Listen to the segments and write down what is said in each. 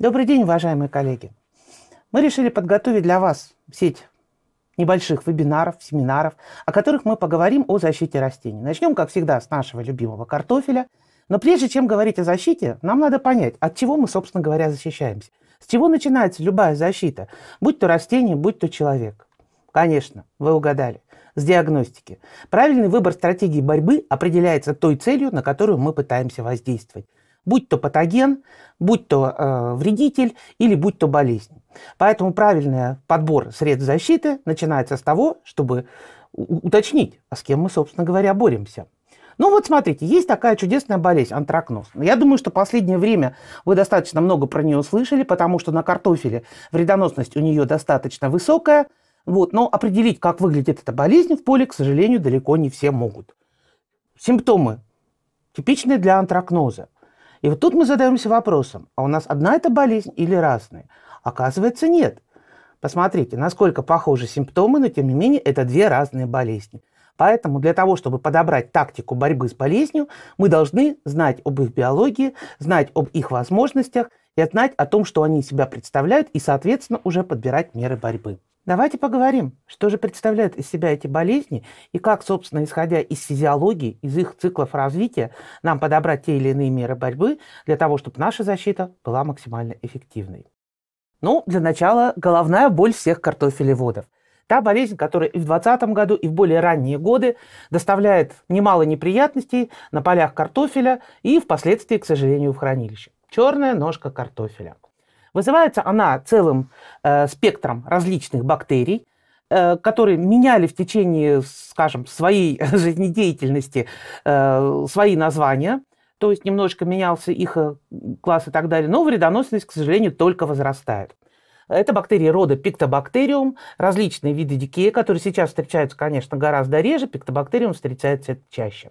Добрый день, уважаемые коллеги. Мы решили подготовить для вас сеть небольших вебинаров, семинаров, о которых мы поговорим о защите растений. Начнем, как всегда, с нашего любимого картофеля. Но прежде чем говорить о защите, нам надо понять, от чего мы, собственно говоря, защищаемся. С чего начинается любая защита, будь то растение, будь то человек. Конечно, вы угадали. С диагностики. Правильный выбор стратегии борьбы определяется той целью, на которую мы пытаемся воздействовать будь то патоген, будь то э, вредитель или будь то болезнь. Поэтому правильный подбор средств защиты начинается с того, чтобы уточнить, а с кем мы, собственно говоря, боремся. Ну вот смотрите, есть такая чудесная болезнь, антракноз. Я думаю, что в последнее время вы достаточно много про нее слышали, потому что на картофеле вредоносность у нее достаточно высокая. Вот, но определить, как выглядит эта болезнь в поле, к сожалению, далеко не все могут. Симптомы типичные для антракноза. И вот тут мы задаемся вопросом, а у нас одна эта болезнь или разные? Оказывается, нет. Посмотрите, насколько похожи симптомы, но тем не менее это две разные болезни. Поэтому для того, чтобы подобрать тактику борьбы с болезнью, мы должны знать об их биологии, знать об их возможностях и знать о том, что они из себя представляют, и, соответственно, уже подбирать меры борьбы. Давайте поговорим, что же представляют из себя эти болезни и как, собственно, исходя из физиологии, из их циклов развития, нам подобрать те или иные меры борьбы для того, чтобы наша защита была максимально эффективной. Ну, для начала, головная боль всех картофелеводов. Та болезнь, которая и в 2020 году, и в более ранние годы доставляет немало неприятностей на полях картофеля и впоследствии, к сожалению, в хранилище. Черная ножка картофеля – Вызывается она целым э, спектром различных бактерий, э, которые меняли в течение, скажем, своей жизнедеятельности э, свои названия, то есть немножечко менялся их э, класс и так далее, но вредоносность, к сожалению, только возрастает. Это бактерии рода пиктобактериум, различные виды дикея, которые сейчас встречаются, конечно, гораздо реже, пиктобактериум встречается чаще.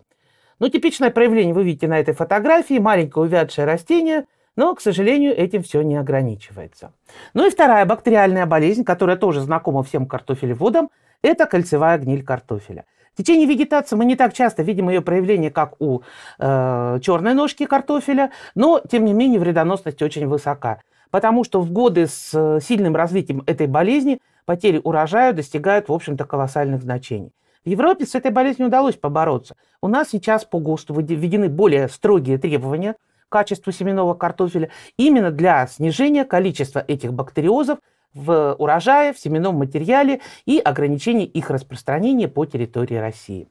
Но типичное проявление вы видите на этой фотографии – маленькое увядшее растение – но, к сожалению, этим все не ограничивается. Ну и вторая бактериальная болезнь, которая тоже знакома всем картофелеводам, это кольцевая гниль картофеля. В течение вегетации мы не так часто видим ее проявление, как у э, черной ножки картофеля, но, тем не менее, вредоносность очень высока, потому что в годы с э, сильным развитием этой болезни потери урожая достигают, в общем-то, колоссальных значений. В Европе с этой болезнью удалось побороться. У нас сейчас по ГОСТу введены более строгие требования – качеству семенного картофеля именно для снижения количества этих бактериозов в урожае, в семенном материале и ограничения их распространения по территории России.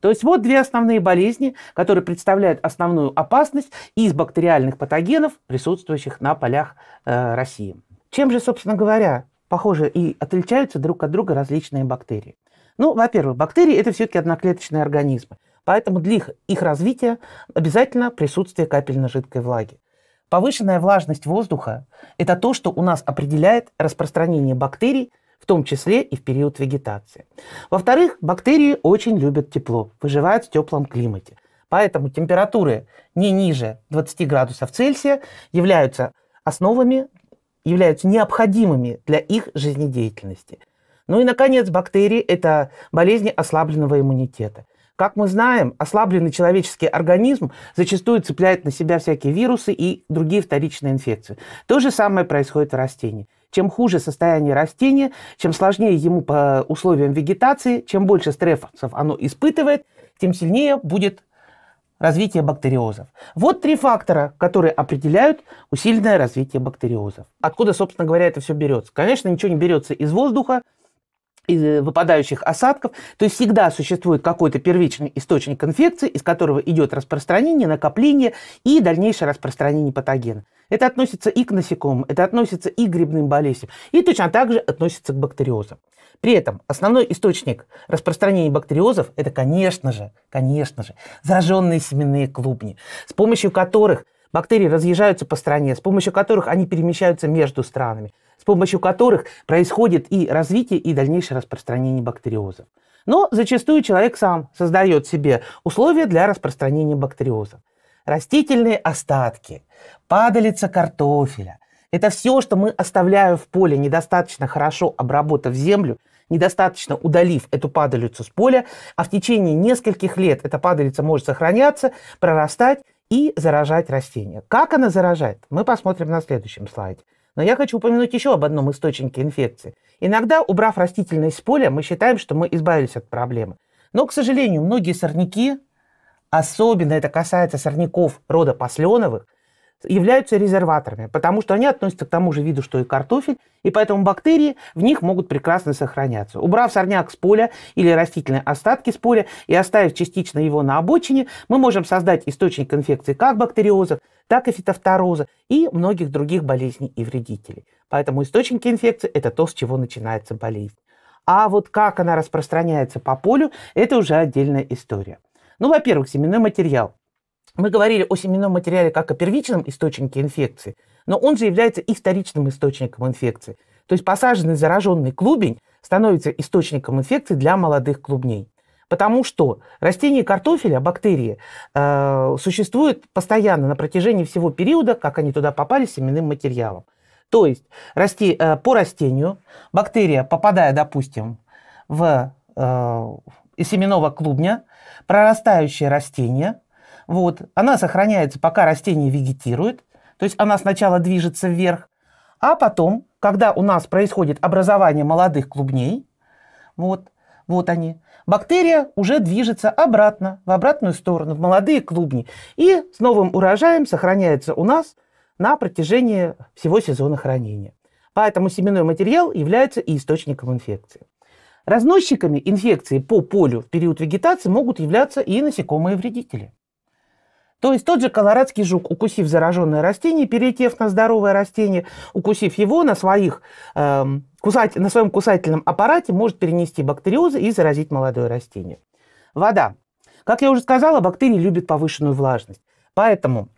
То есть вот две основные болезни, которые представляют основную опасность из бактериальных патогенов, присутствующих на полях э, России. Чем же, собственно говоря, похожи и отличаются друг от друга различные бактерии? Ну, во-первых, бактерии – это все-таки одноклеточные организмы. Поэтому для их, их развития обязательно присутствие капельно-жидкой влаги. Повышенная влажность воздуха – это то, что у нас определяет распространение бактерий, в том числе и в период вегетации. Во-вторых, бактерии очень любят тепло, выживают в теплом климате. Поэтому температуры не ниже 20 градусов Цельсия являются основами, являются необходимыми для их жизнедеятельности. Ну и, наконец, бактерии – это болезни ослабленного иммунитета – как мы знаем, ослабленный человеческий организм зачастую цепляет на себя всякие вирусы и другие вторичные инфекции. То же самое происходит в растении. Чем хуже состояние растения, чем сложнее ему по условиям вегетации, чем больше стрессов оно испытывает, тем сильнее будет развитие бактериозов. Вот три фактора, которые определяют усиленное развитие бактериозов. Откуда, собственно говоря, это все берется? Конечно, ничего не берется из воздуха, Э, выпадающих осадков. То есть всегда существует какой-то первичный источник инфекции, из которого идет распространение, накопление и дальнейшее распространение патогена. Это относится и к насекомым, это относится и к грибным болезням, и точно так же относится к бактериозам. При этом основной источник распространения бактериозов – это, конечно же, конечно же, зараженные семенные клубни, с помощью которых бактерии разъезжаются по стране, с помощью которых они перемещаются между странами – помощью которых происходит и развитие, и дальнейшее распространение бактериозов. Но зачастую человек сам создает себе условия для распространения бактериозов. Растительные остатки, падалица картофеля – это все, что мы оставляем в поле, недостаточно хорошо обработав землю, недостаточно удалив эту падалицу с поля, а в течение нескольких лет эта падалица может сохраняться, прорастать и заражать растения. Как она заражает, мы посмотрим на следующем слайде. Но я хочу упомянуть еще об одном источнике инфекции. Иногда, убрав растительность с поля, мы считаем, что мы избавились от проблемы. Но, к сожалению, многие сорняки, особенно это касается сорняков рода посленовых, являются резерваторами, потому что они относятся к тому же виду, что и картофель, и поэтому бактерии в них могут прекрасно сохраняться. Убрав сорняк с поля или растительные остатки с поля и оставив частично его на обочине, мы можем создать источник инфекции как бактериозов, так и фитофтороза и многих других болезней и вредителей. Поэтому источники инфекции – это то, с чего начинается болезнь. А вот как она распространяется по полю, это уже отдельная история. Ну, во-первых, семенной материал. Мы говорили о семенном материале как о первичном источнике инфекции, но он же является и вторичным источником инфекции. То есть посаженный зараженный клубень становится источником инфекции для молодых клубней. Потому что растения картофеля, бактерии, э, существуют постоянно на протяжении всего периода, как они туда попали, семенным материалом. То есть расти, э, по растению бактерия, попадая, допустим, в э, семенного клубня, прорастающее растение, вот, она сохраняется, пока растение вегетирует, то есть она сначала движется вверх, а потом, когда у нас происходит образование молодых клубней, вот, вот они. Бактерия уже движется обратно, в обратную сторону, в молодые клубни. И с новым урожаем сохраняется у нас на протяжении всего сезона хранения. Поэтому семенной материал является и источником инфекции. Разносчиками инфекции по полю в период вегетации могут являться и насекомые-вредители. То есть тот же колорадский жук, укусив зараженное растение, перелетев на здоровое растение, укусив его на, своих, э, кусать, на своем кусательном аппарате, может перенести бактериозы и заразить молодое растение. Вода. Как я уже сказала, бактерии любят повышенную влажность. Поэтому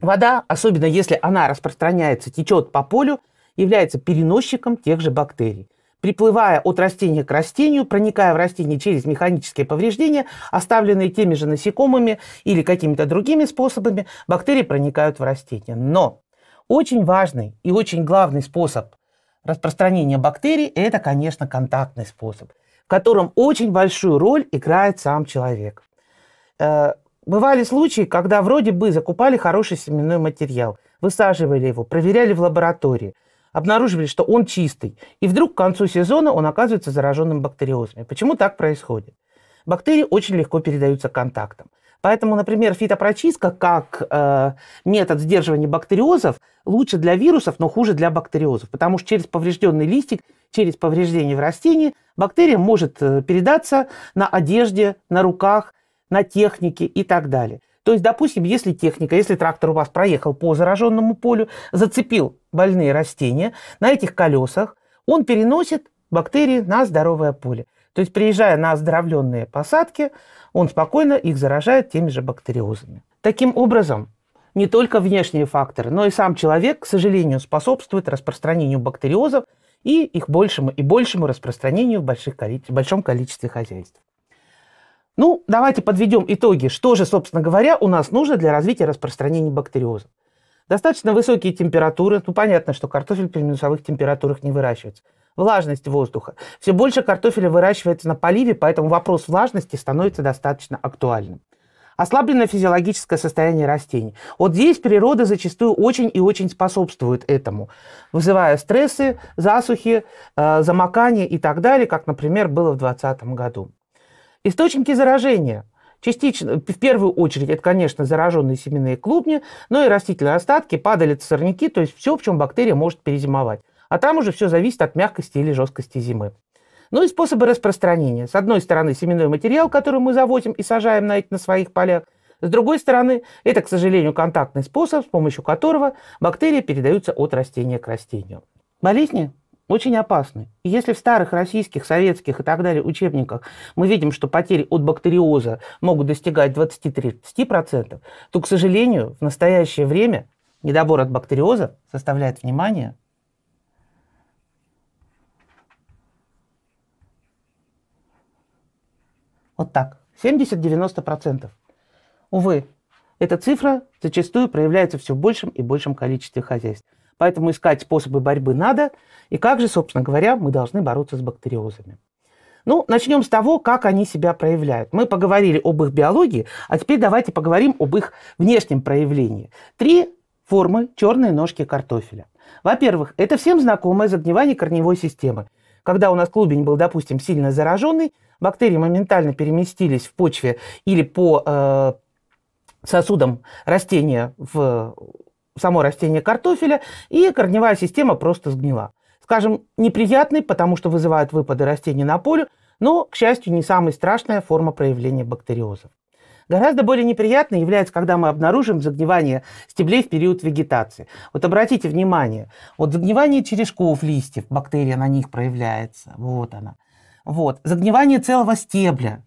вода, особенно если она распространяется, течет по полю, является переносчиком тех же бактерий приплывая от растения к растению, проникая в растение через механические повреждения, оставленные теми же насекомыми или какими-то другими способами, бактерии проникают в растение. Но очень важный и очень главный способ распространения бактерий – это, конечно, контактный способ, в котором очень большую роль играет сам человек. Э, бывали случаи, когда вроде бы закупали хороший семенной материал, высаживали его, проверяли в лаборатории – обнаруживали, что он чистый. И вдруг к концу сезона он оказывается зараженным бактериозами. Почему так происходит? Бактерии очень легко передаются контактом. Поэтому, например, фитопрочистка как э, метод сдерживания бактериозов лучше для вирусов, но хуже для бактериозов, потому что через поврежденный листик, через повреждение в растении бактерия может э, передаться на одежде, на руках, на технике и так далее. То есть, допустим, если техника, если трактор у вас проехал по зараженному полю, зацепил больные растения, на этих колесах он переносит бактерии на здоровое поле. То есть, приезжая на оздоровленные посадки, он спокойно их заражает теми же бактериозами. Таким образом, не только внешние факторы, но и сам человек, к сожалению, способствует распространению бактериозов и их большему и большему распространению в больших, в большом количестве хозяйств. Ну, давайте подведем итоги, что же, собственно говоря, у нас нужно для развития распространения бактериоза. Достаточно высокие температуры, ну понятно, что картофель при минусовых температурах не выращивается. Влажность воздуха. Все больше картофеля выращивается на поливе, поэтому вопрос влажности становится достаточно актуальным. Ослабленное физиологическое состояние растений. Вот здесь природа зачастую очень и очень способствует этому, вызывая стрессы, засухи, э, замокания и так далее, как, например, было в 2020 году. Источники заражения. Частично, в первую очередь, это, конечно, зараженные семенные клубни, но и растительные остатки, падалицы, сорняки, то есть все, в чем бактерия может перезимовать. А там уже все зависит от мягкости или жесткости зимы. Ну и способы распространения. С одной стороны, семенной материал, который мы завозим и сажаем на, на своих полях. С другой стороны, это, к сожалению, контактный способ, с помощью которого бактерии передаются от растения к растению. Болезни очень опасны. И если в старых российских, советских и так далее учебниках мы видим, что потери от бактериоза могут достигать 20-30%, то, к сожалению, в настоящее время недобор от бактериоза составляет, внимание, вот так, 70-90%. Увы, эта цифра зачастую проявляется все в большем и большем количестве хозяйств. Поэтому искать способы борьбы надо. И как же, собственно говоря, мы должны бороться с бактериозами? Ну, начнем с того, как они себя проявляют. Мы поговорили об их биологии, а теперь давайте поговорим об их внешнем проявлении. Три формы черной ножки картофеля. Во-первых, это всем знакомое загнивание корневой системы. Когда у нас клубень был, допустим, сильно зараженный, бактерии моментально переместились в почве или по э, сосудам растения в само растение картофеля, и корневая система просто сгнила. Скажем, неприятный, потому что вызывают выпады растений на поле, но, к счастью, не самая страшная форма проявления бактериозов. Гораздо более неприятно является, когда мы обнаружим загнивание стеблей в период вегетации. Вот обратите внимание, вот загнивание черешков листьев, бактерия на них проявляется, вот она. Вот. Загнивание целого стебля,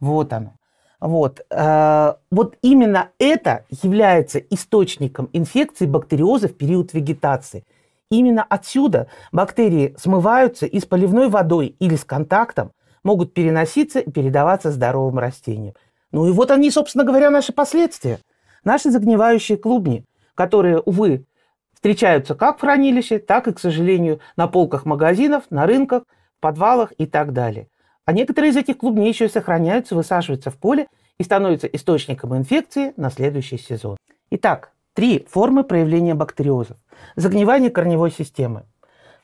вот оно. Вот. Э, вот именно это является источником инфекции бактериоза в период вегетации. Именно отсюда бактерии смываются и с поливной водой или с контактом могут переноситься и передаваться здоровым растениям. Ну и вот они, собственно говоря, наши последствия. Наши загнивающие клубни, которые, увы, встречаются как в хранилище, так и, к сожалению, на полках магазинов, на рынках, подвалах и так далее. А некоторые из этих клубней еще и сохраняются, высаживаются в поле и становятся источником инфекции на следующий сезон. Итак, три формы проявления бактериозов. Загнивание корневой системы.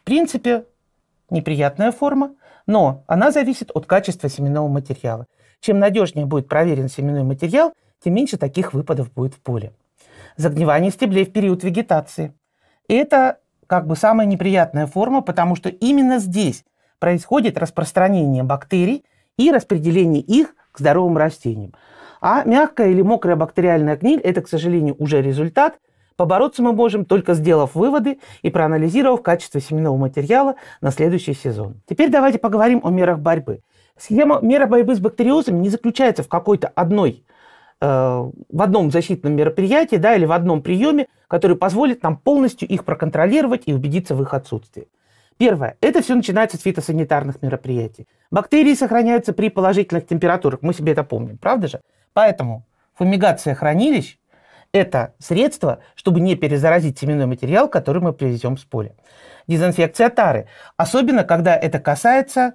В принципе, неприятная форма, но она зависит от качества семенного материала. Чем надежнее будет проверен семенной материал, тем меньше таких выпадов будет в поле. Загнивание стеблей в период вегетации. Это как бы самая неприятная форма, потому что именно здесь происходит распространение бактерий и распределение их к здоровым растениям. А мягкая или мокрая бактериальная гниль – это, к сожалению, уже результат. Побороться мы можем, только сделав выводы и проанализировав качество семенного материала на следующий сезон. Теперь давайте поговорим о мерах борьбы. Схема мера борьбы с бактериозами не заключается в какой-то одной э, в одном защитном мероприятии да, или в одном приеме, который позволит нам полностью их проконтролировать и убедиться в их отсутствии. Первое. Это все начинается с фитосанитарных мероприятий. Бактерии сохраняются при положительных температурах. Мы себе это помним, правда же? Поэтому фумигация хранилищ – это средство, чтобы не перезаразить семенной материал, который мы привезем с поля. Дезинфекция тары. Особенно, когда это касается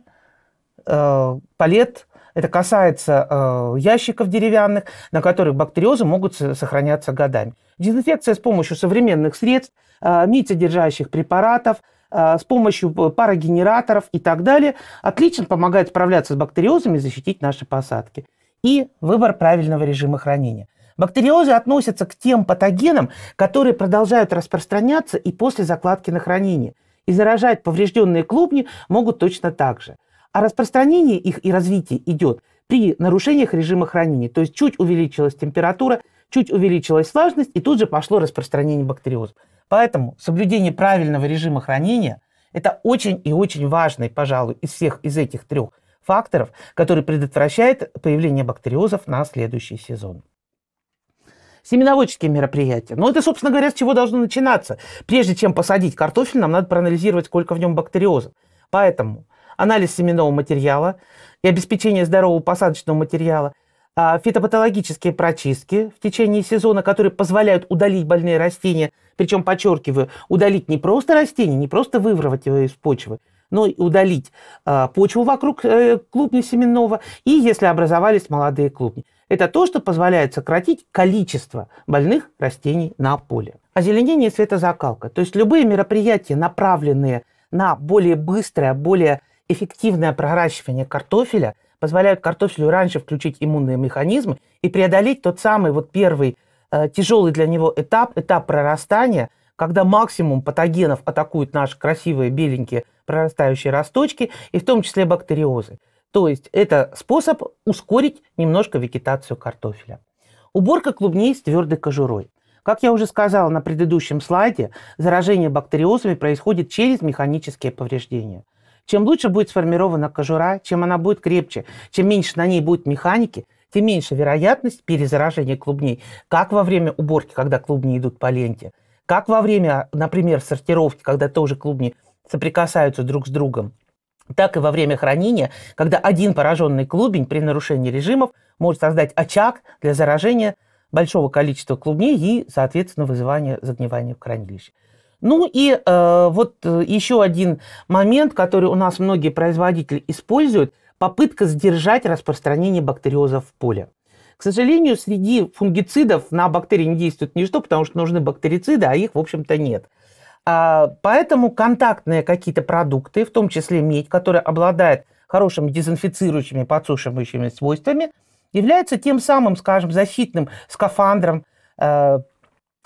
э, палет, это касается э, ящиков деревянных, на которых бактериозы могут сохраняться годами. Дезинфекция с помощью современных средств, э, мицедержащих препаратов – Э, с помощью э, парогенераторов и так далее, отлично помогает справляться с бактериозами и защитить наши посадки. И выбор правильного режима хранения. Бактериозы относятся к тем патогенам, которые продолжают распространяться и после закладки на хранение. И заражать поврежденные клубни могут точно так же. А распространение их и развитие идет при нарушениях режима хранения. То есть чуть увеличилась температура, чуть увеличилась влажность, и тут же пошло распространение бактериозов. Поэтому соблюдение правильного режима хранения – это очень и очень важный, пожалуй, из всех из этих трех факторов, который предотвращает появление бактериозов на следующий сезон семеноводческие мероприятия. Но ну, это, собственно говоря, с чего должно начинаться. Прежде чем посадить картофель, нам надо проанализировать, сколько в нем бактериозов. Поэтому анализ семенного материала и обеспечение здорового посадочного материала – а, фитопатологические прочистки в течение сезона, которые позволяют удалить больные растения. Причем, подчеркиваю, удалить не просто растение, не просто вывровать его из почвы, но и удалить а, почву вокруг э, клубня семенного и если образовались молодые клубни. Это то, что позволяет сократить количество больных растений на поле. Озеленение и светозакалка. То есть любые мероприятия, направленные на более быстрое, более эффективное проращивание картофеля – позволяют картофелю раньше включить иммунные механизмы и преодолеть тот самый вот первый э, тяжелый для него этап, этап прорастания, когда максимум патогенов атакуют наши красивые беленькие прорастающие росточки, и в том числе бактериозы. То есть это способ ускорить немножко вегетацию картофеля. Уборка клубней с твердой кожурой. Как я уже сказала на предыдущем слайде, заражение бактериозами происходит через механические повреждения – чем лучше будет сформирована кожура, чем она будет крепче, чем меньше на ней будет механики, тем меньше вероятность перезаражения клубней. Как во время уборки, когда клубни идут по ленте, как во время, например, сортировки, когда тоже клубни соприкасаются друг с другом, так и во время хранения, когда один пораженный клубень при нарушении режимов может создать очаг для заражения большого количества клубней и, соответственно, вызывания загнивания в хранилище. Ну и э, вот э, еще один момент, который у нас многие производители используют, попытка сдержать распространение бактериозов в поле. К сожалению, среди фунгицидов на бактерии не действует ничто, потому что нужны бактерициды, а их, в общем-то, нет. А, поэтому контактные какие-то продукты, в том числе медь, которая обладает хорошими дезинфицирующими, подсушивающими свойствами, является тем самым, скажем, защитным скафандром, э,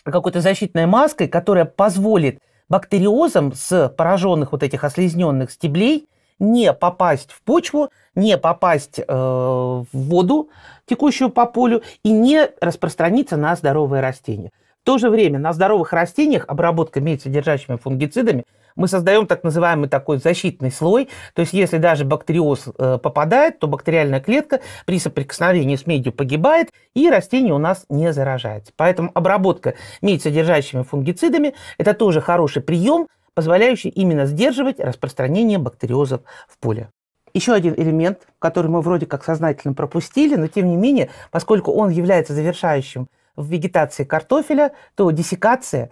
какой-то защитной маской, которая позволит бактериозам с пораженных вот этих ослизненных стеблей не попасть в почву, не попасть э, в воду, текущую по полю, и не распространиться на здоровые растения. В то же время на здоровых растениях обработка медь содержащими фунгицидами – мы создаем так называемый такой защитный слой. То есть если даже бактериоз э, попадает, то бактериальная клетка при соприкосновении с медью погибает, и растение у нас не заражается. Поэтому обработка медь содержащими фунгицидами – это тоже хороший прием, позволяющий именно сдерживать распространение бактериозов в поле. Еще один элемент, который мы вроде как сознательно пропустили, но тем не менее, поскольку он является завершающим в вегетации картофеля, то диссекация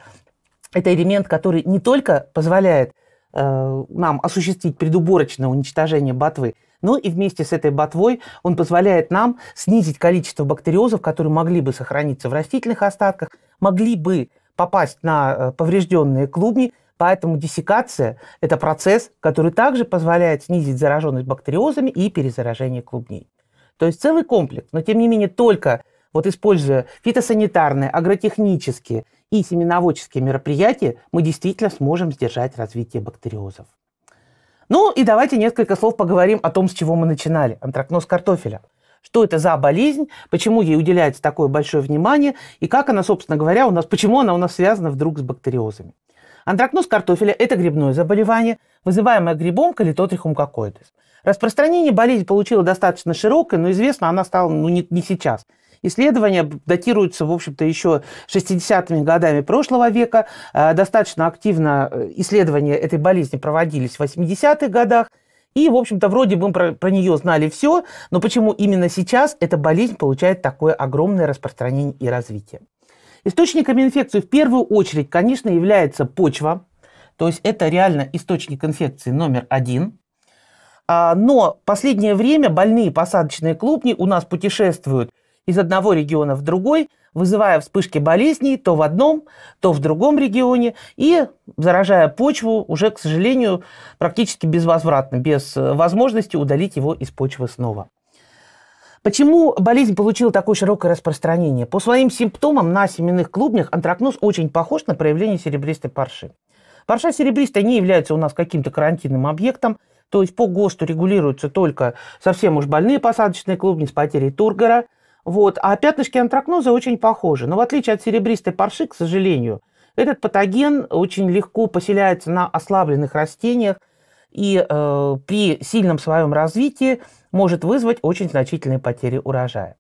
это элемент, который не только позволяет э, нам осуществить предуборочное уничтожение ботвы, но и вместе с этой ботвой он позволяет нам снизить количество бактериозов, которые могли бы сохраниться в растительных остатках, могли бы попасть на э, поврежденные клубни, Поэтому диссекация – это процесс, который также позволяет снизить зараженность бактериозами и перезаражение клубней. То есть целый комплекс, но тем не менее только вот используя фитосанитарные, агротехнические и семеноводческие мероприятия, мы действительно сможем сдержать развитие бактериозов. Ну и давайте несколько слов поговорим о том, с чего мы начинали – антракноз картофеля. Что это за болезнь, почему ей уделяется такое большое внимание и как она, собственно говоря, у нас, почему она у нас связана вдруг с бактериозами. Антракноз картофеля – это грибное заболевание, вызываемое грибом калитотрихум кокоидес. Распространение болезни получило достаточно широкое, но известно она стала ну, не, не сейчас. Исследования датируются, в общем-то, еще 60-ми годами прошлого века. Э, достаточно активно э, исследования этой болезни проводились в 80-х годах. И, в общем-то, вроде бы мы про, про нее знали все, но почему именно сейчас эта болезнь получает такое огромное распространение и развитие? Источниками инфекции в первую очередь, конечно, является почва, то есть это реально источник инфекции номер один. А, но в последнее время больные посадочные клубни у нас путешествуют – из одного региона в другой, вызывая вспышки болезней то в одном, то в другом регионе и заражая почву уже, к сожалению, практически безвозвратно, без э, возможности удалить его из почвы снова. Почему болезнь получила такое широкое распространение? По своим симптомам на семенных клубнях антракноз очень похож на проявление серебристой парши. Парша серебристая не является у нас каким-то карантинным объектом, то есть по ГОСТу регулируются только совсем уж больные посадочные клубни с потерей тургора – вот. А пятнышки антракноза очень похожи. Но в отличие от серебристой парши, к сожалению, этот патоген очень легко поселяется на ослабленных растениях и э, при сильном своем развитии может вызвать очень значительные потери урожая.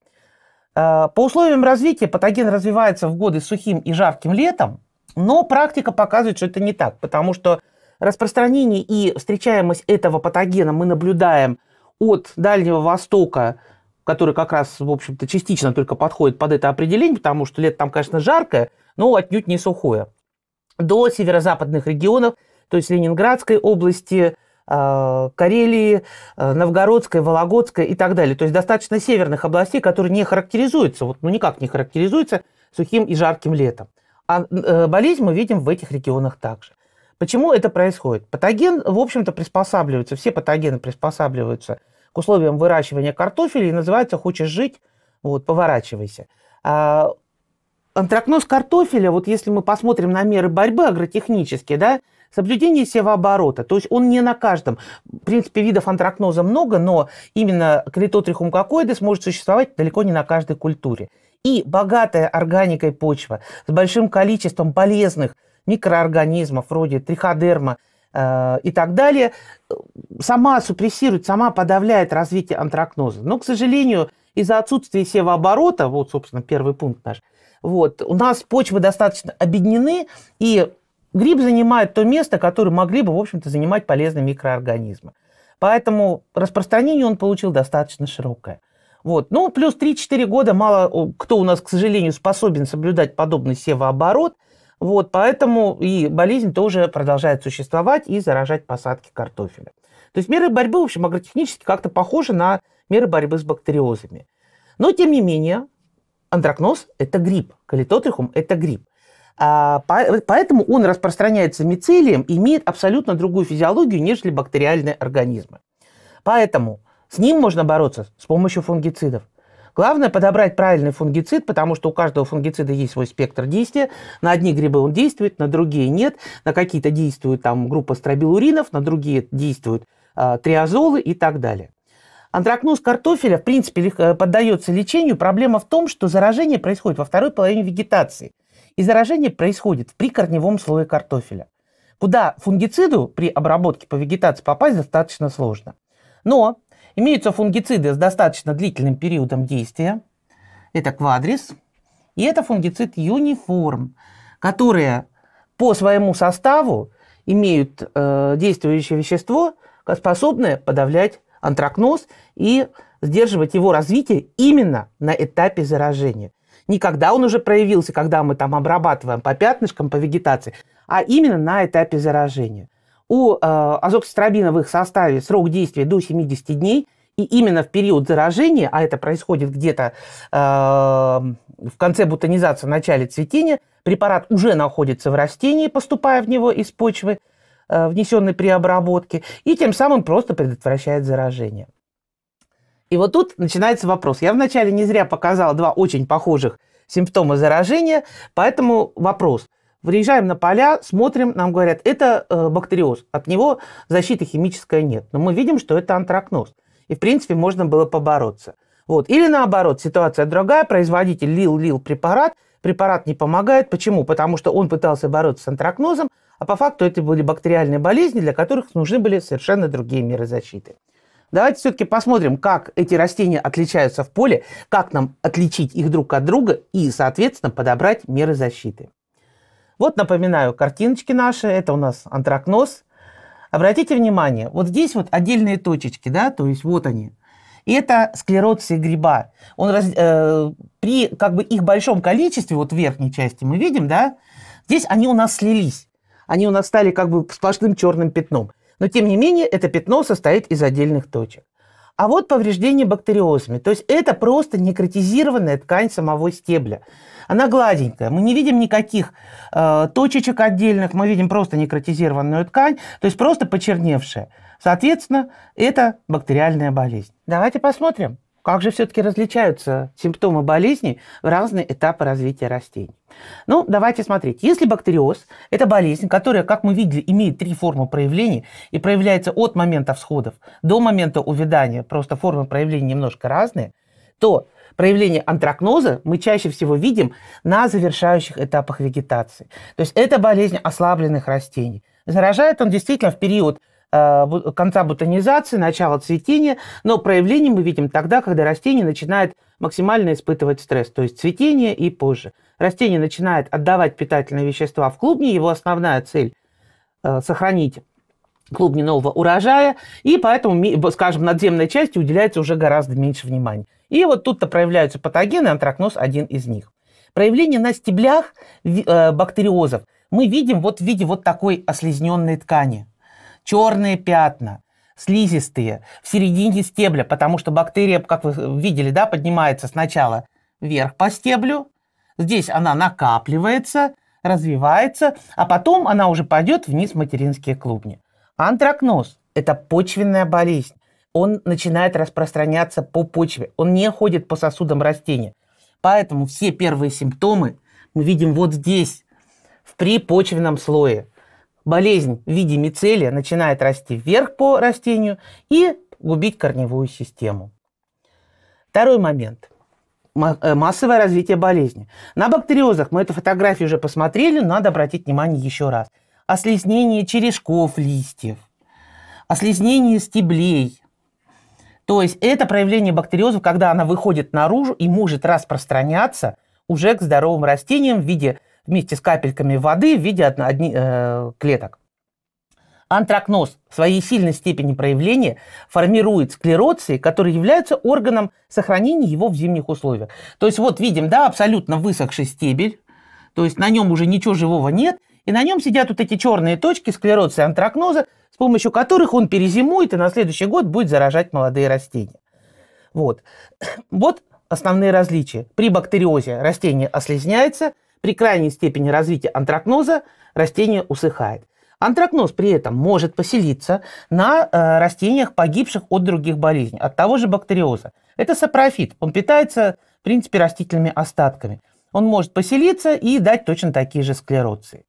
Э, по условиям развития патоген развивается в годы сухим и жарким летом, но практика показывает, что это не так, потому что распространение и встречаемость этого патогена мы наблюдаем от Дальнего Востока который как раз, в общем-то, частично только подходит под это определение, потому что лето там, конечно, жаркое, но отнюдь не сухое. До северо-западных регионов, то есть Ленинградской области, э, Карелии, э, Новгородской, Вологодской и так далее. То есть достаточно северных областей, которые не характеризуются, вот, ну никак не характеризуются сухим и жарким летом. А э, болезнь мы видим в этих регионах также. Почему это происходит? Патоген, в общем-то, приспосабливается, все патогены приспосабливаются – к условиям выращивания картофеля и называется «Хочешь жить? Вот, поворачивайся». А антракноз картофеля, вот если мы посмотрим на меры борьбы агротехнические, да, соблюдение севооборота, то есть он не на каждом. В принципе, видов антракноза много, но именно критотрихум кокоидес может существовать далеко не на каждой культуре. И богатая органикой почва с большим количеством полезных микроорганизмов вроде триходерма Э, и так далее, сама супрессирует, сама подавляет развитие антракноза. Но, к сожалению, из-за отсутствия севооборота, вот, собственно, первый пункт наш, вот, у нас почвы достаточно объединены, и гриб занимает то место, которое могли бы, в общем-то, занимать полезные микроорганизмы. Поэтому распространение он получил достаточно широкое. Вот. Ну, плюс 3-4 года мало кто у нас, к сожалению, способен соблюдать подобный севооборот – вот, поэтому и болезнь тоже продолжает существовать и заражать посадки картофеля. То есть меры борьбы, в общем, агротехнически как-то похожи на меры борьбы с бактериозами. Но, тем не менее, антракноз это грипп, калитотрихум – это грипп. А, поэтому он распространяется мицелием и имеет абсолютно другую физиологию, нежели бактериальные организмы. Поэтому с ним можно бороться с помощью фунгицидов. Главное подобрать правильный фунгицид, потому что у каждого фунгицида есть свой спектр действия. На одни грибы он действует, на другие нет. На какие-то действует там группа стробилуринов, на другие действуют э, триазолы и так далее. Антракноз картофеля, в принципе, э, поддается лечению. Проблема в том, что заражение происходит во второй половине вегетации. И заражение происходит в прикорневом слое картофеля, куда фунгициду при обработке по вегетации попасть достаточно сложно. Но Имеются фунгициды с достаточно длительным периодом действия. Это квадрис. И это фунгицид юниформ, которые по своему составу имеют э, действующее вещество, способное подавлять антракноз и сдерживать его развитие именно на этапе заражения. Не когда он уже проявился, когда мы там обрабатываем по пятнышкам, по вегетации, а именно на этапе заражения. У э, азоксистрабина в их составе срок действия до 70 дней, и именно в период заражения, а это происходит где-то э, в конце бутонизации, в начале цветения, препарат уже находится в растении, поступая в него из почвы, э, внесенный при обработке, и тем самым просто предотвращает заражение. И вот тут начинается вопрос. Я вначале не зря показала два очень похожих симптома заражения, поэтому вопрос – Выезжаем на поля, смотрим, нам говорят, это э, бактериоз, от него защиты химической нет. Но мы видим, что это антракноз. И, в принципе, можно было побороться. Вот. Или наоборот, ситуация другая, производитель лил-лил препарат, препарат не помогает. Почему? Потому что он пытался бороться с антракнозом, а по факту это были бактериальные болезни, для которых нужны были совершенно другие меры защиты. Давайте все-таки посмотрим, как эти растения отличаются в поле, как нам отличить их друг от друга и, соответственно, подобрать меры защиты. Вот напоминаю, картиночки наши, это у нас антракноз. Обратите внимание, вот здесь вот отдельные точечки, да, то есть вот они. И это склероция гриба. Он раз, э, при как бы их большом количестве, вот в верхней части мы видим, да, здесь они у нас слились. Они у нас стали как бы сплошным черным пятном. Но тем не менее это пятно состоит из отдельных точек. А вот повреждение бактериозами. То есть это просто некротизированная ткань самого стебля. Она гладенькая. Мы не видим никаких э, точечек отдельных, мы видим просто некротизированную ткань, то есть просто почерневшая. Соответственно, это бактериальная болезнь. Давайте посмотрим. Как же все-таки различаются симптомы болезни в разные этапы развития растений? Ну, давайте смотреть. Если бактериоз – это болезнь, которая, как мы видели, имеет три формы проявления и проявляется от момента всходов до момента увядания, просто формы проявления немножко разные, то проявление антракноза мы чаще всего видим на завершающих этапах вегетации. То есть это болезнь ослабленных растений. Заражает он действительно в период Э, конца бутонизации, начала цветения, но проявление мы видим тогда, когда растение начинает максимально испытывать стресс, то есть цветение и позже. Растение начинает отдавать питательные вещества в клубни, его основная цель э, – сохранить клубни нового урожая, и поэтому, скажем, надземной части уделяется уже гораздо меньше внимания. И вот тут-то проявляются патогены, антракноз – один из них. Проявление на стеблях э, бактериозов мы видим вот в виде вот такой ослизненной ткани – черные пятна, слизистые, в середине стебля, потому что бактерия, как вы видели, да, поднимается сначала вверх по стеблю, здесь она накапливается, развивается, а потом она уже пойдет вниз в материнские клубни. Антракноз – это почвенная болезнь. Он начинает распространяться по почве, он не ходит по сосудам растения. Поэтому все первые симптомы мы видим вот здесь, в припочвенном слое – болезнь в виде мицелия начинает расти вверх по растению и губить корневую систему. Второй момент – э, массовое развитие болезни. На бактериозах мы эту фотографию уже посмотрели, надо обратить внимание еще раз. Ослизнение черешков листьев, ослизнение стеблей. То есть это проявление бактериозов, когда она выходит наружу и может распространяться уже к здоровым растениям в виде вместе с капельками воды в виде одни, э, клеток. Антракноз в своей сильной степени проявления формирует склероции, которые являются органом сохранения его в зимних условиях. То есть вот видим, да, абсолютно высохший стебель, то есть на нем уже ничего живого нет, и на нем сидят вот эти черные точки склероции антракноза, с помощью которых он перезимует и на следующий год будет заражать молодые растения. Вот, вот основные различия. При бактериозе растение ослизняется – при крайней степени развития антракноза растение усыхает. Антракноз при этом может поселиться на э, растениях, погибших от других болезней, от того же бактериоза. Это сапрофит. Он питается, в принципе, растительными остатками. Он может поселиться и дать точно такие же склероции.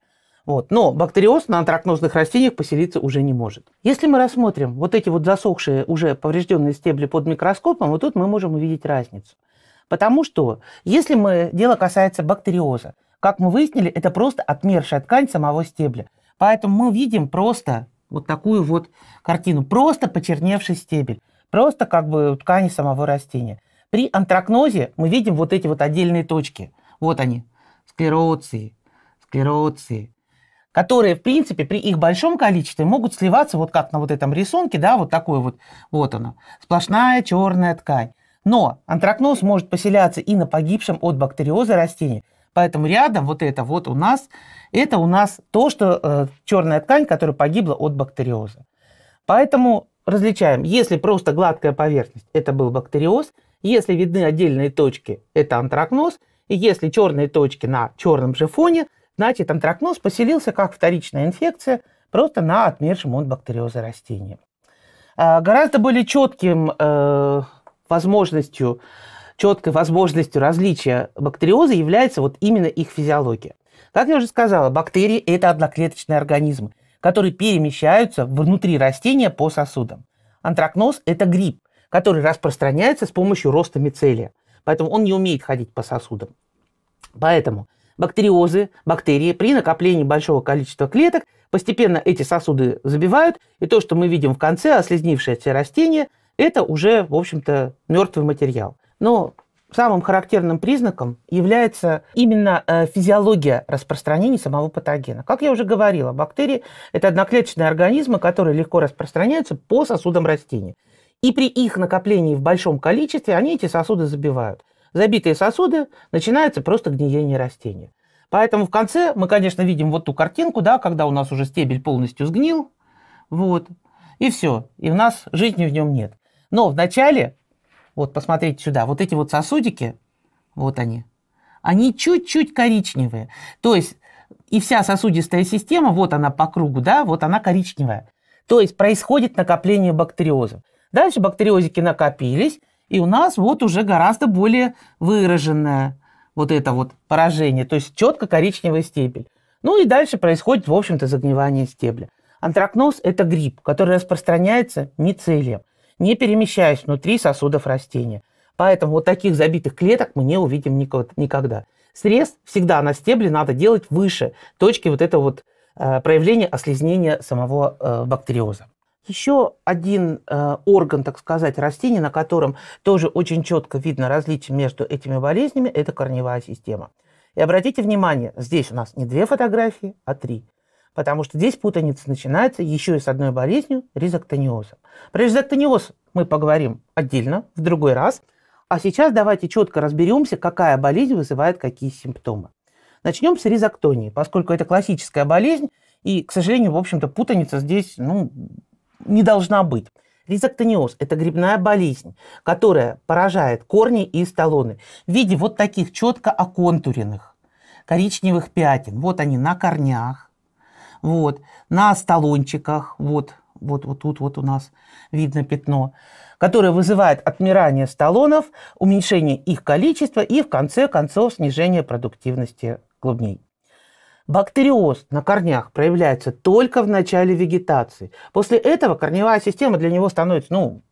Вот. Но бактериоз на антракнозных растениях поселиться уже не может. Если мы рассмотрим вот эти вот засохшие, уже поврежденные стебли под микроскопом, вот тут мы можем увидеть разницу. Потому что если мы, дело касается бактериоза, как мы выяснили, это просто отмершая ткань самого стебля. Поэтому мы видим просто вот такую вот картину. Просто почерневший стебель. Просто как бы ткани самого растения. При антракнозе мы видим вот эти вот отдельные точки. Вот они, склероции, склероции, которые, в принципе, при их большом количестве могут сливаться вот как на вот этом рисунке, да, вот такой вот, вот она, сплошная черная ткань. Но антракноз может поселяться и на погибшем от бактериоза растении, Поэтому рядом вот это вот у нас, это у нас то, что э, черная ткань, которая погибла от бактериоза. Поэтому различаем, если просто гладкая поверхность, это был бактериоз, если видны отдельные точки, это антракноз, и если черные точки на черном же фоне, значит антракноз поселился как вторичная инфекция просто на отмершем от бактериоза растении. А, гораздо более четким э, возможностью четкой возможностью различия бактериоза является вот именно их физиология. Как я уже сказала, бактерии – это одноклеточные организмы, которые перемещаются внутри растения по сосудам. Антракноз – это гриб, который распространяется с помощью роста мицелия, поэтому он не умеет ходить по сосудам. Поэтому бактериозы, бактерии при накоплении большого количества клеток постепенно эти сосуды забивают, и то, что мы видим в конце, ослизнившееся растение, это уже, в общем-то, мертвый материал – но самым характерным признаком является именно э, физиология распространения самого патогена. Как я уже говорила, бактерии – это одноклеточные организмы, которые легко распространяются по сосудам растения. И при их накоплении в большом количестве они эти сосуды забивают. Забитые сосуды начинается просто гниение растения. Поэтому в конце мы, конечно, видим вот ту картинку, да, когда у нас уже стебель полностью сгнил, вот, и все, и у нас жизни в нем нет. Но вначале вот посмотрите сюда. Вот эти вот сосудики, вот они, они чуть-чуть коричневые. То есть и вся сосудистая система, вот она по кругу, да, вот она коричневая. То есть происходит накопление бактериозов. Дальше бактериозики накопились, и у нас вот уже гораздо более выраженное вот это вот поражение, то есть четко коричневый стебель. Ну и дальше происходит, в общем-то, загнивание стебля. Антракноз – это грипп, который распространяется мицелием не перемещаясь внутри сосудов растения. Поэтому вот таких забитых клеток мы не увидим никогда. Срез всегда на стебле надо делать выше точки вот этого вот э, проявления ослизнения самого э, бактериоза. Еще один э, орган, так сказать, растения, на котором тоже очень четко видно различие между этими болезнями, это корневая система. И обратите внимание, здесь у нас не две фотографии, а три – потому что здесь путаница начинается еще и с одной болезнью – ризоктониоза. Про ризоктониоз мы поговорим отдельно, в другой раз. А сейчас давайте четко разберемся, какая болезнь вызывает какие симптомы. Начнем с ризоктонии, поскольку это классическая болезнь, и, к сожалению, в общем-то, путаница здесь ну, не должна быть. Ризоктониоз – это грибная болезнь, которая поражает корни и столоны в виде вот таких четко оконтуренных коричневых пятен. Вот они на корнях, вот, на столончиках, вот, вот, вот тут вот у нас видно пятно, которое вызывает отмирание столонов, уменьшение их количества и, в конце концов, снижение продуктивности клубней. Бактериоз на корнях проявляется только в начале вегетации. После этого корневая система для него становится, ну,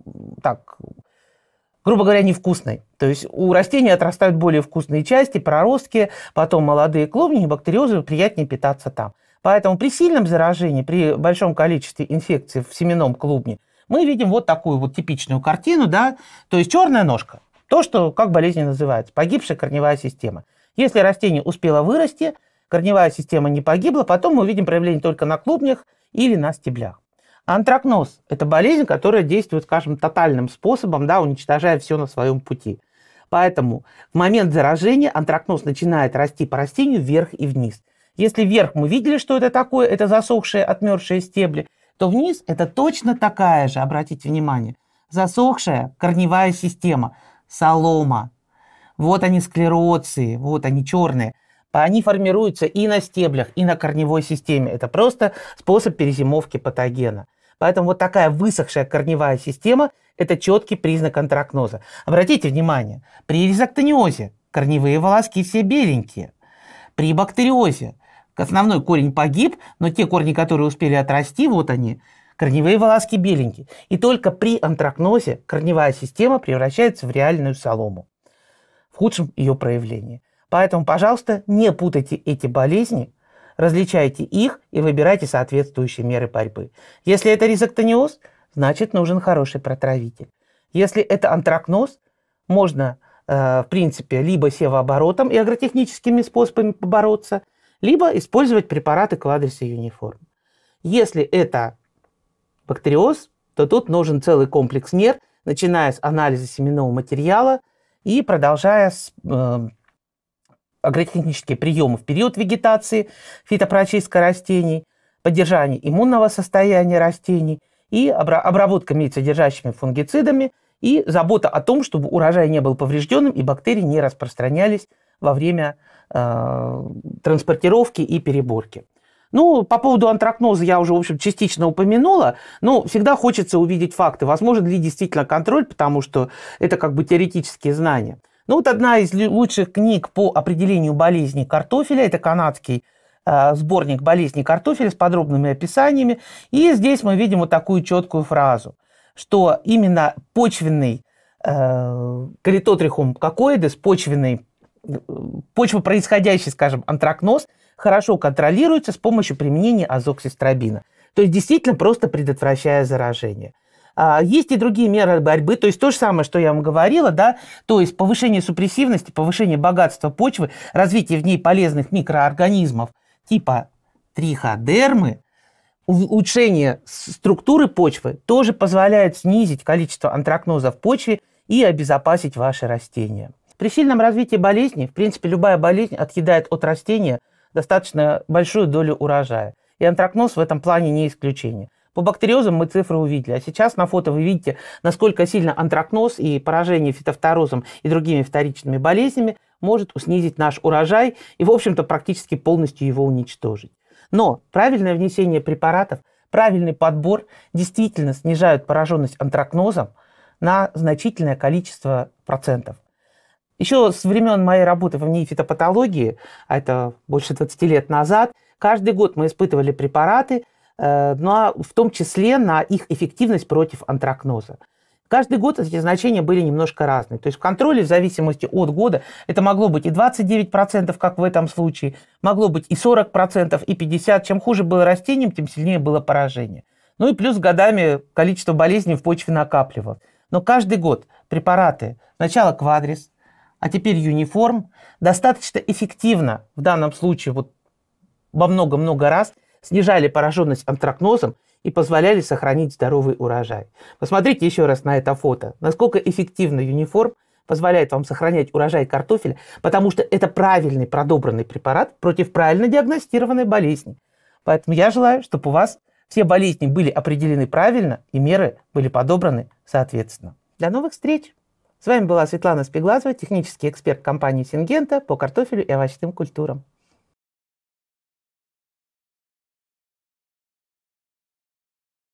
так, грубо говоря, невкусной. То есть у растений отрастают более вкусные части, проростки, потом молодые клубни, и бактериозу приятнее питаться там. Поэтому при сильном заражении, при большом количестве инфекций в семенном клубне, мы видим вот такую вот типичную картину, да, то есть черная ножка, то, что как болезнь называется, погибшая корневая система. Если растение успело вырасти, корневая система не погибла, потом мы видим проявление только на клубнях или на стеблях. Антракноз – это болезнь, которая действует, скажем, тотальным способом, да, уничтожая все на своем пути. Поэтому в момент заражения антракноз начинает расти по растению вверх и вниз – если вверх мы видели, что это такое, это засохшие, отмершие стебли, то вниз это точно такая же, обратите внимание, засохшая корневая система, солома. Вот они склероции, вот они черные. Они формируются и на стеблях, и на корневой системе. Это просто способ перезимовки патогена. Поэтому вот такая высохшая корневая система – это четкий признак антракноза. Обратите внимание, при ризоктониозе корневые волоски все беленькие. При бактериозе Основной корень погиб, но те корни, которые успели отрасти, вот они, корневые волоски беленькие. И только при антракнозе корневая система превращается в реальную солому в худшем ее проявлении. Поэтому, пожалуйста, не путайте эти болезни, различайте их и выбирайте соответствующие меры борьбы. Если это ризоктониоз, значит нужен хороший протравитель. Если это антракноз, можно, э, в принципе, либо севооборотом и агротехническими способами побороться – либо использовать препараты к адресу юниформ. Если это бактериоз, то тут нужен целый комплекс мер, начиная с анализа семенного материала и продолжая с э, агротехнические приемы в период вегетации, фитопрочистка растений, поддержание иммунного состояния растений и обработка медицинодержащими фунгицидами и забота о том, чтобы урожай не был поврежденным и бактерии не распространялись во время э, транспортировки и переборки. Ну, по поводу антракноза я уже, в общем, частично упомянула. Ну всегда хочется увидеть факты. Возможен ли действительно контроль, потому что это как бы теоретические знания. Ну, вот одна из лучших книг по определению болезни картофеля, это канадский э, сборник болезней картофеля с подробными описаниями. И здесь мы видим вот такую четкую фразу, что именно почвенный э, каритотрихум кокоидес, почвенный почва происходящий, скажем, антракноз хорошо контролируется с помощью применения азоксистробина. То есть действительно просто предотвращая заражение. А, есть и другие меры борьбы, то есть то же самое, что я вам говорила, да, то есть повышение супрессивности, повышение богатства почвы, развитие в ней полезных микроорганизмов типа триходермы, улучшение структуры почвы тоже позволяет снизить количество антракноза в почве и обезопасить ваши растения. При сильном развитии болезни, в принципе, любая болезнь отъедает от растения достаточно большую долю урожая. И антракноз в этом плане не исключение. По бактериозам мы цифры увидели. А сейчас на фото вы видите, насколько сильно антракноз и поражение фитофторозом и другими вторичными болезнями может снизить наш урожай и, в общем-то, практически полностью его уничтожить. Но правильное внесение препаратов, правильный подбор действительно снижают пораженность антракнозом на значительное количество процентов. Еще с времен моей работы в МНИ фитопатологии, а это больше 20 лет назад, каждый год мы испытывали препараты, э, но ну, а в том числе на их эффективность против антракноза. Каждый год эти значения были немножко разные. То есть в контроле в зависимости от года это могло быть и 29%, как в этом случае, могло быть и 40%, и 50%. Чем хуже было растением, тем сильнее было поражение. Ну и плюс годами количество болезней в почве накапливалось. Но каждый год препараты, сначала квадрис, а теперь юниформ, достаточно эффективно в данном случае вот во много-много раз снижали пораженность антракнозом и позволяли сохранить здоровый урожай. Посмотрите еще раз на это фото, насколько эффективно юниформ позволяет вам сохранять урожай картофеля, потому что это правильный продобранный препарат против правильно диагностированной болезни. Поэтому я желаю, чтобы у вас все болезни были определены правильно и меры были подобраны соответственно. До новых встреч! С вами была Светлана Спиглазова, технический эксперт компании «Сингента» по картофелю и овощным культурам.